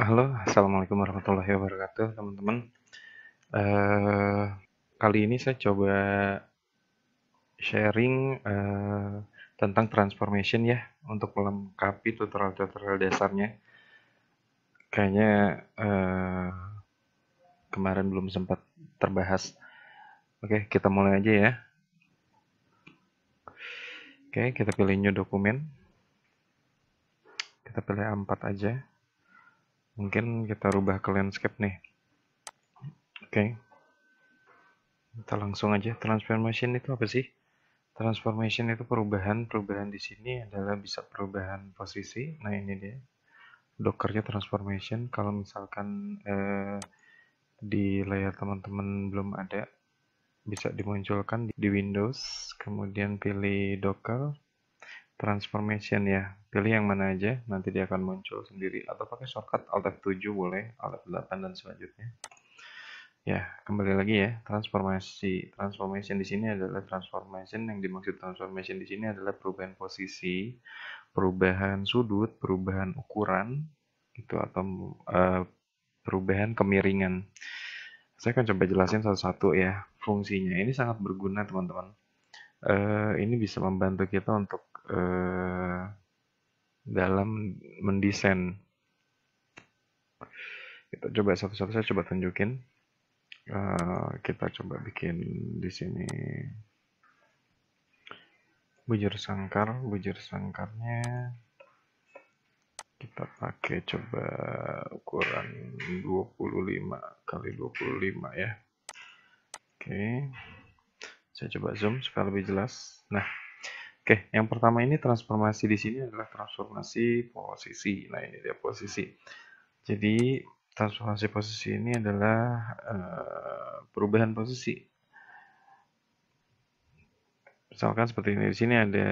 Halo, assalamualaikum warahmatullahi wabarakatuh, teman-teman. Uh, kali ini saya coba sharing uh, tentang transformation ya, untuk melengkapi tutorial-tutorial dasarnya. Kayaknya uh, kemarin belum sempat terbahas. Oke, kita mulai aja ya. Oke, kita pilih new document. Kita pilih A4 aja mungkin kita rubah ke landscape nih oke okay. kita langsung aja transformation itu apa sih transformation itu perubahan perubahan di sini adalah bisa perubahan posisi nah ini dia dokernya transformation kalau misalkan eh, di layar teman-teman belum ada bisa dimunculkan di Windows kemudian pilih docker transformation ya. Pilih yang mana aja, nanti dia akan muncul sendiri. Atau pakai shortcut Alt F7 boleh, Alt F8 dan selanjutnya. Ya, kembali lagi ya, transformasi. Transformation di sini adalah transformation yang dimaksud transformation di sini adalah perubahan posisi, perubahan sudut, perubahan ukuran, gitu atau uh, perubahan kemiringan. Saya akan coba jelasin satu-satu ya fungsinya. Ini sangat berguna teman-teman. Uh, ini bisa membantu kita untuk Eh, dalam mendesain. Kita coba satu-satu saya coba tunjukin. Uh, kita coba bikin di sini bujur sangkar, bujur sangkarnya kita pakai coba ukuran 25 kali 25 ya. Oke. Okay. Saya coba zoom supaya lebih jelas. Nah, Oke, yang pertama ini transformasi di sini adalah transformasi posisi. Nah, ini dia posisi. Jadi, transformasi posisi ini adalah uh, perubahan posisi. Misalkan seperti ini. Di sini ada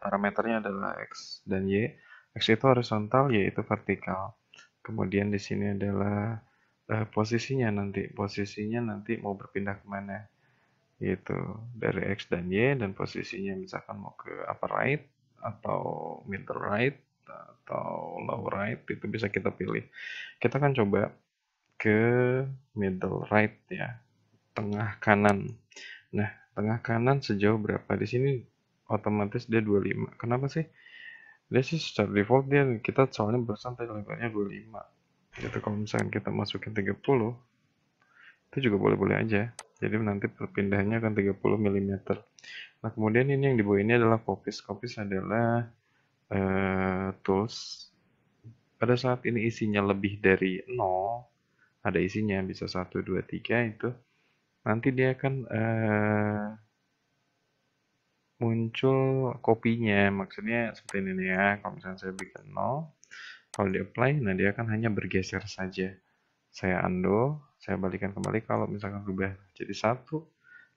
parameternya adalah X dan Y. X itu horizontal, Y itu vertikal. Kemudian di sini adalah uh, posisinya nanti. Posisinya nanti mau berpindah kemana itu dari X dan Y dan posisinya misalkan mau ke upper right atau middle right atau low right itu bisa kita pilih kita akan coba ke middle right ya tengah kanan nah tengah kanan sejauh berapa di sini otomatis dia 25 kenapa sih dia sih secara default dia kita soalnya bersantai tadi lebarnya 25 itu kalau misalkan kita masukin 30 itu juga boleh-boleh aja jadi nanti perpindahannya akan 30 mm. Nah, kemudian ini yang di bawah ini adalah copies. Copies adalah uh, tools. Pada saat ini isinya lebih dari 0, ada isinya bisa 1, 2, 3 itu. Nanti dia akan uh, muncul kopinya. Maksudnya seperti ini ya. Kalau misalnya saya bikin 0, kalau di apply, nah dia akan hanya bergeser saja. Saya undo, saya balikan kembali kalau misalkan berubah jadi satu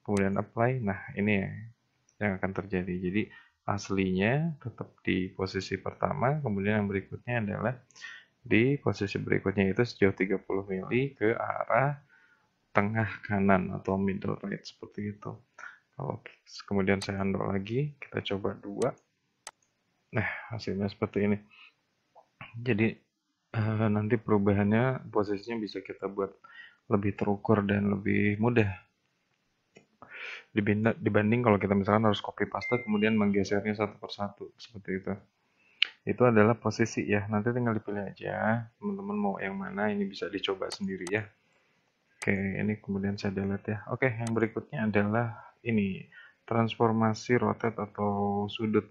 kemudian apply nah ini ya yang akan terjadi jadi aslinya tetap di posisi pertama kemudian yang berikutnya adalah di posisi berikutnya itu sejauh 30 mili ke arah tengah kanan atau middle right seperti itu kalau kemudian saya handle lagi kita coba dua nah hasilnya seperti ini jadi eh, nanti perubahannya posisinya bisa kita buat lebih terukur dan lebih mudah dibanding kalau kita misalkan harus copy paste kemudian menggesernya satu persatu seperti itu itu adalah posisi ya nanti tinggal dipilih aja teman-teman mau yang mana ini bisa dicoba sendiri ya oke ini kemudian saya delete ya oke yang berikutnya adalah ini transformasi rotate atau sudut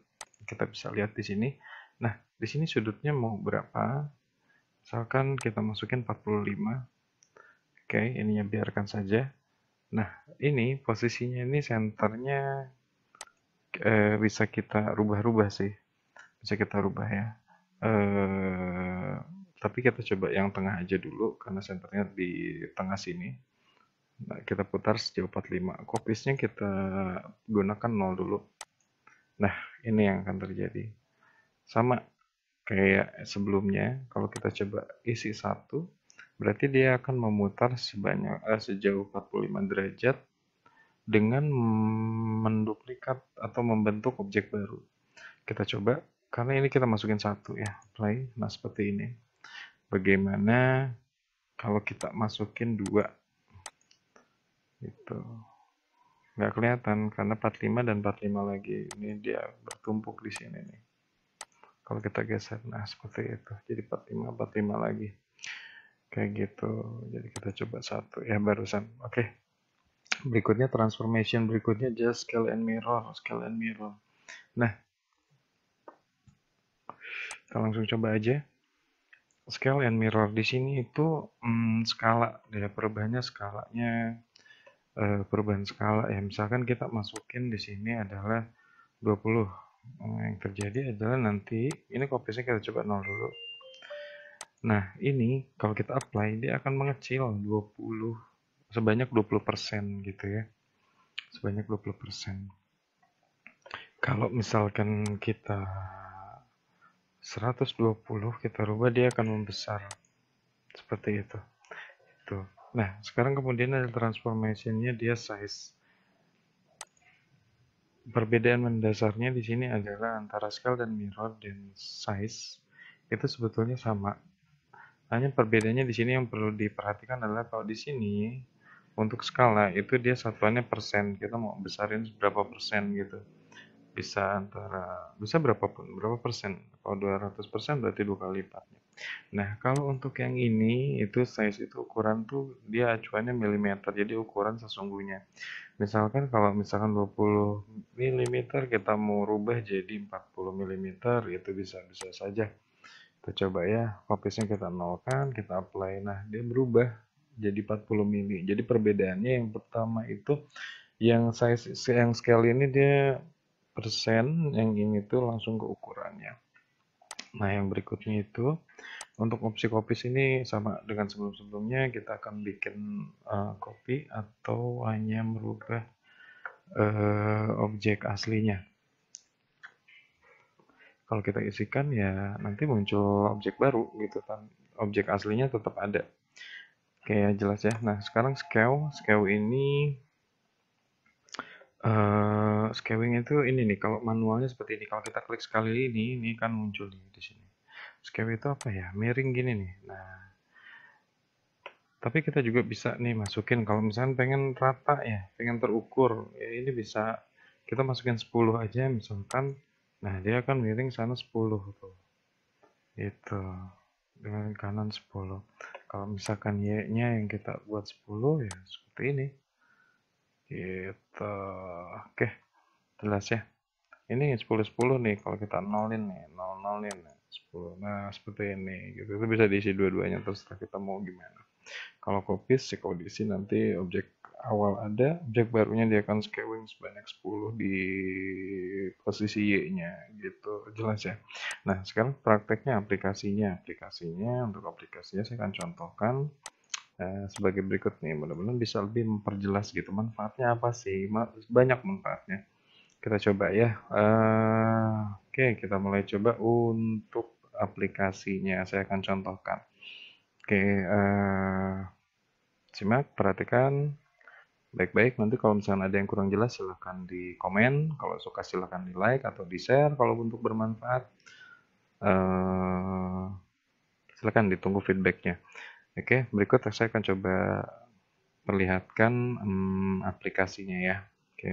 kita bisa lihat di sini nah di sini sudutnya mau berapa misalkan kita masukin 45 Oke, okay, ininya biarkan saja. Nah, ini posisinya ini senternya eh, bisa kita rubah-rubah sih. Bisa kita rubah ya. Eh, tapi kita coba yang tengah aja dulu karena senternya di tengah sini. Nah, kita putar sejauh 45. Kopisnya kita gunakan 0 dulu. Nah, ini yang akan terjadi. Sama kayak sebelumnya, kalau kita coba isi satu Berarti dia akan memutar sebanyak eh, sejauh 45 derajat dengan menduplikat atau membentuk objek baru. Kita coba, karena ini kita masukin satu ya, play. Nah, seperti ini. Bagaimana kalau kita masukin dua? Itu nggak kelihatan karena 45 dan 45 lagi ini dia bertumpuk di sini nih kalau kita geser nah seperti itu jadi 45 45 lagi Kayak gitu. Jadi kita coba satu ya barusan. Oke. Okay. Berikutnya transformation berikutnya just scale and mirror, scale and mirror. Nah, kita langsung coba aja. Scale and mirror di sini itu hmm, skala ya perubahannya skalanya eh, perubahan skala ya misalkan kita masukin di sini adalah 20 nah, yang terjadi adalah nanti ini kopisnya kita coba nol dulu Nah, ini kalau kita apply dia akan mengecil 20 sebanyak 20% gitu ya. Sebanyak 20%. Kalau misalkan kita 120 kita rubah dia akan membesar seperti itu. Itu. Nah, sekarang kemudian ada transformationnya dia size. Perbedaan mendasarnya di sini adalah antara scale dan mirror dan size itu sebetulnya sama hanya perbedaannya di sini yang perlu diperhatikan adalah kalau di sini untuk skala itu dia satuannya persen. Kita mau besarin berapa persen gitu. Bisa antara bisa berapa berapa persen. Kalau 200 persen berarti dua kali lipatnya. Nah kalau untuk yang ini itu size itu ukuran tuh dia acuannya milimeter. Jadi ukuran sesungguhnya. Misalkan kalau misalkan 20 mm kita mau rubah jadi 40 mm itu bisa bisa saja kita coba ya copiesnya kita nolkan kita apply nah dia berubah jadi 40 mili jadi perbedaannya yang pertama itu yang size yang scale ini dia persen yang ini tuh langsung ke ukurannya nah yang berikutnya itu untuk opsi copies ini sama dengan sebelum-sebelumnya kita akan bikin uh, eh, copy atau hanya merubah uh, objek aslinya kalau kita isikan ya nanti muncul objek baru gitu kan. Objek aslinya tetap ada. Oke ya jelas ya. Nah sekarang scale, scale ini uh, eh, scaling itu ini nih kalau manualnya seperti ini kalau kita klik sekali ini ini kan muncul nih di sini scale itu apa ya miring gini nih nah tapi kita juga bisa nih masukin kalau misalnya pengen rata ya pengen terukur ya ini bisa kita masukin 10 aja misalkan Nah, dia akan miring sana 10 tuh. Itu dengan kanan 10. Kalau misalkan Y-nya yang kita buat 10 ya seperti ini. itu oke, jelas ya. Ini 10 10 nih kalau kita nolin nih, nol nolin nih, 10. Nah, seperti ini gitu. Itu bisa diisi dua-duanya terus kita mau gimana. Kalau copy sih kalau diisi nanti objek awal ada, objek barunya dia akan scaling sebanyak 10 di posisi Y-nya gitu. Jelas ya. Nah, sekarang prakteknya aplikasinya. Aplikasinya untuk aplikasinya saya akan contohkan eh, sebagai berikut nih. Mudah-mudahan bisa lebih memperjelas gitu manfaatnya apa sih? Banyak manfaatnya. Kita coba ya. uh, Oke, kita mulai coba untuk aplikasinya. Saya akan contohkan. Oke, uh, simak, perhatikan. Baik-baik, nanti kalau misalnya ada yang kurang jelas silahkan di komen, kalau suka silahkan di like atau di share kalau untuk bermanfaat. Uh, silahkan ditunggu feedbacknya. Oke, berikut saya akan coba perlihatkan um, aplikasinya ya. Oke.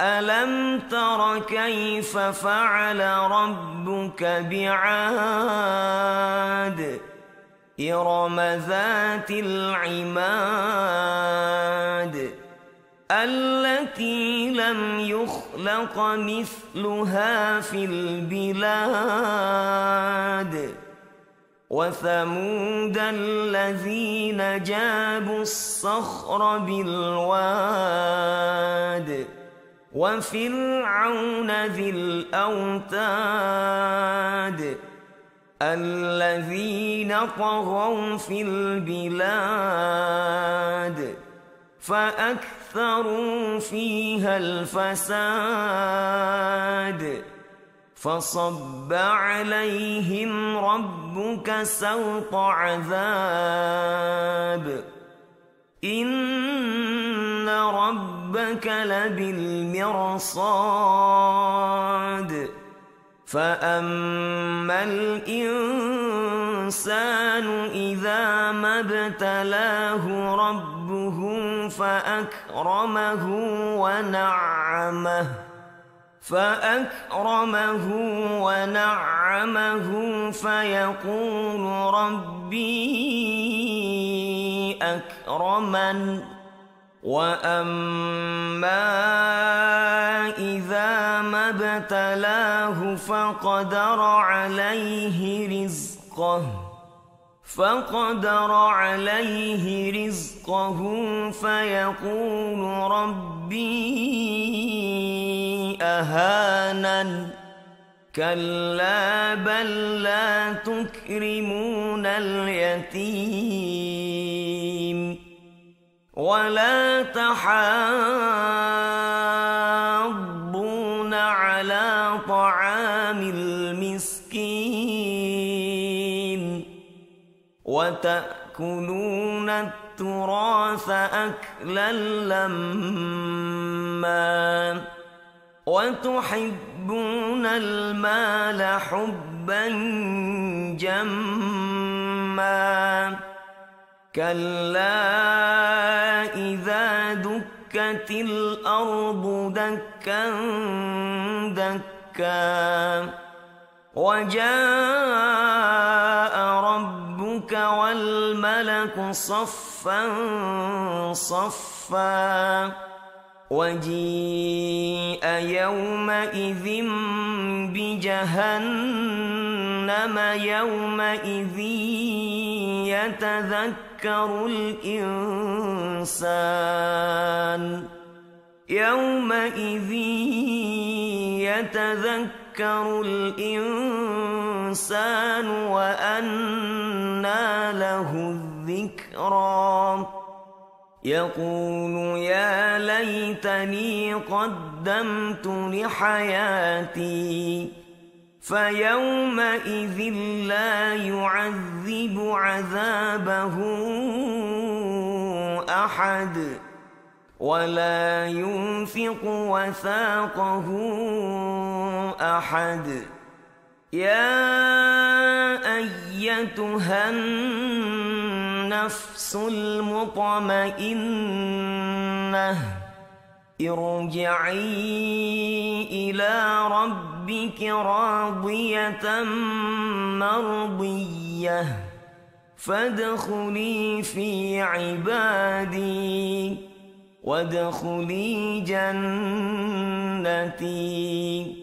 ألم تر كيف فعل ربك بعاد إرم ذات العماد التي لم يخلق مثلها في البلاد وثمود الذين جابوا الصخر بالواد وفرعون ذي الأوتاد الذين طغوا في البلاد فأكثروا فيها الفساد فصب عليهم ربك سوط عذاب إن رب ربك لبالمرصاد فأما الإنسان إذا ما ابتلاه ربه فأكرمه ونعمه فأكرمه ونعمه فيقول ربي أكرمن واما اذا ما ابتلاه فقدر عليه رزقه فقدر عليه رزقه فيقول ربي اهانن كلا بل لا تكرمون اليتيم ولا تحاضون على طعام المسكين وتأكلون التراث أكلا لما وتحبون المال حبا جما كلا إذا دكت الأرض دكا دكا وجاء ربك والملك صفا صفا وجيء يومئذ بجهنم يومئذ يتذكر يذكر الإنسان يومئذ يتذكر الإنسان وأنى له الذكرى يقول يا ليتني قدمت لحياتي فيومئذ لا يعذب عذابه احد ولا ينفق وثاقه احد يا ايتها النفس المطمئنه ارجعي الى ربك ربك راضية مرضية فادخلي في عبادي وادخلي جنتي